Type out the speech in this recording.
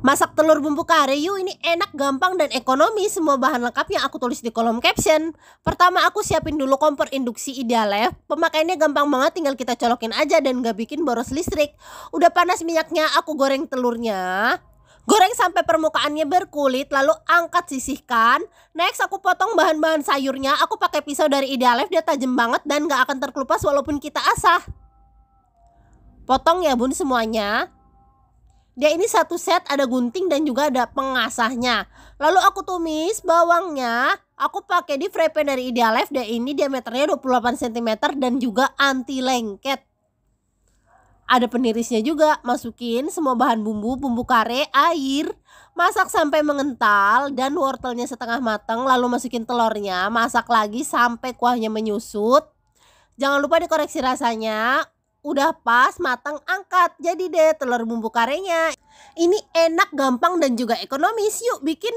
Masak telur bumbu kare yuk ini enak, gampang dan ekonomi. Semua bahan lengkapnya aku tulis di kolom caption. Pertama aku siapin dulu kompor induksi Idealef. Pemakaiannya gampang banget, tinggal kita colokin aja dan gak bikin boros listrik. Udah panas minyaknya, aku goreng telurnya. Goreng sampai permukaannya berkulit, lalu angkat sisihkan. Next aku potong bahan-bahan sayurnya. Aku pakai pisau dari Idealef, dia tajam banget dan gak akan terkelupas walaupun kita asah. Potong ya bun semuanya. Dia ini satu set ada gunting dan juga ada pengasahnya. Lalu aku tumis bawangnya. Aku pakai di fry dari Idealife. Dia ini diameternya 28 cm dan juga anti lengket. Ada penirisnya juga. Masukin semua bahan bumbu, bumbu kare, air. Masak sampai mengental dan wortelnya setengah matang. Lalu masukin telurnya. Masak lagi sampai kuahnya menyusut. Jangan lupa dikoreksi rasanya udah pas matang angkat jadi deh telur bumbu karenya ini enak gampang dan juga ekonomis yuk bikin